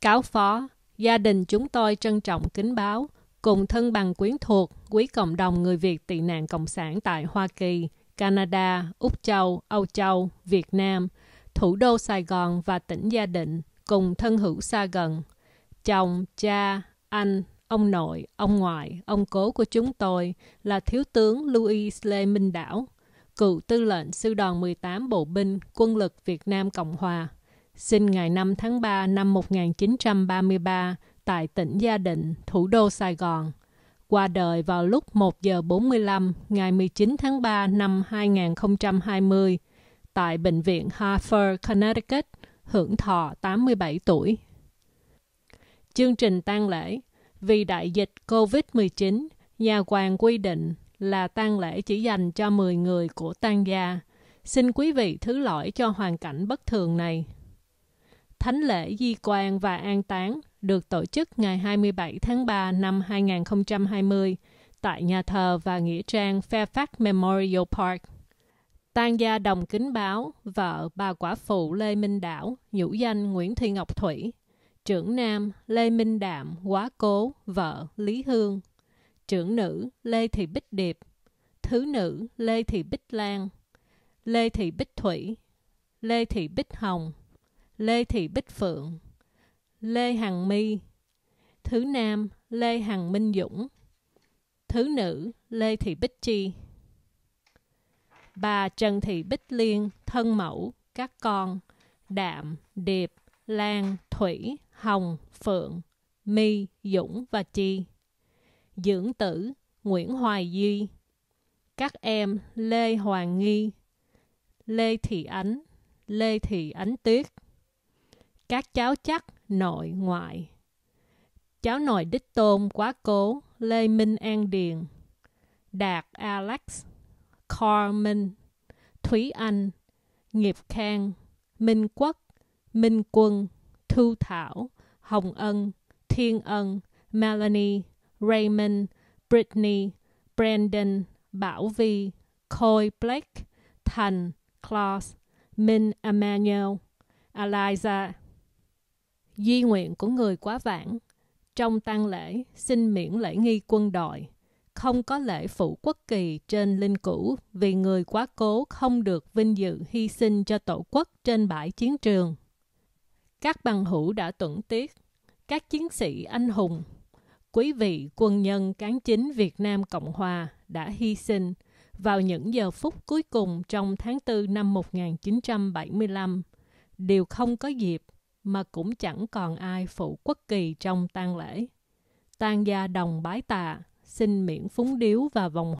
Cáo phó, gia đình chúng tôi trân trọng kính báo, cùng thân bằng quyến thuộc, quý cộng đồng người Việt tị nạn Cộng sản tại Hoa Kỳ, Canada, Úc Châu, Âu Châu, Việt Nam, thủ đô Sài Gòn và tỉnh Gia Định, cùng thân hữu xa gần. Chồng, cha, anh, ông nội, ông ngoại, ông cố của chúng tôi là Thiếu tướng Louis Lê Minh Đảo, cựu tư lệnh sư đoàn 18 bộ binh quân lực Việt Nam Cộng Hòa sinh ngày 5 tháng 3 năm 1933 tại tỉnh Gia Định, thủ đô Sài Gòn. Qua đời vào lúc 1 giờ 45 ngày 19 tháng 3 năm 2020 tại Bệnh viện harford Connecticut, hưởng thọ 87 tuổi. Chương trình tang lễ Vì đại dịch COVID-19, nhà quan quy định là tang lễ chỉ dành cho 10 người của tang gia. Xin quý vị thứ lỗi cho hoàn cảnh bất thường này. Thánh lễ di quan và an táng được tổ chức ngày 27 tháng 3 năm 2020 tại nhà thờ và nghĩa trang Fairfax Memorial Park. Tang gia đồng kính báo, vợ bà quả phụ Lê Minh Đảo, nhũ danh Nguyễn Thị Ngọc Thủy, trưởng nam Lê Minh Đạm, quá cố, vợ Lý Hương, trưởng nữ Lê Thị Bích Điệp, thứ nữ Lê Thị Bích Lan, Lê Thị Bích Thủy, Lê Thị Bích Hồng, Lê Thị Bích Phượng Lê Hằng My Thứ nam Lê Hằng Minh Dũng Thứ nữ Lê Thị Bích Chi Bà Trần Thị Bích Liên Thân mẫu Các con Đạm Điệp Lan Thủy Hồng Phượng My Dũng và Chi Dưỡng tử Nguyễn Hoài Duy Các em Lê Hoàng Nghi Lê Thị Ánh Lê Thị Ánh Tuyết các cháu chắc nội ngoại cháu nội đích tôn quá cố lê minh an điền đạt alex carmen thúy anh nghiệp khang minh quốc minh quân thu thảo hồng ân thiên ân melanie raymond Brittany, brandon bảo vi Coy Blake, Thành, Klaus, Min Emmanuel, Eliza, Di nguyện của người quá vãng, trong tang lễ xin miễn lễ nghi quân đội, không có lễ phụ quốc kỳ trên linh cữu vì người quá cố không được vinh dự hy sinh cho tổ quốc trên bãi chiến trường. Các bằng hữu đã tuẩn tiết, các chiến sĩ anh hùng, quý vị quân nhân cán chính Việt Nam Cộng Hòa đã hy sinh vào những giờ phút cuối cùng trong tháng 4 năm 1975, đều không có dịp mà cũng chẳng còn ai phụ quốc kỳ trong tang lễ. Tang gia đồng bái tà, xin miễn phúng điếu và vòng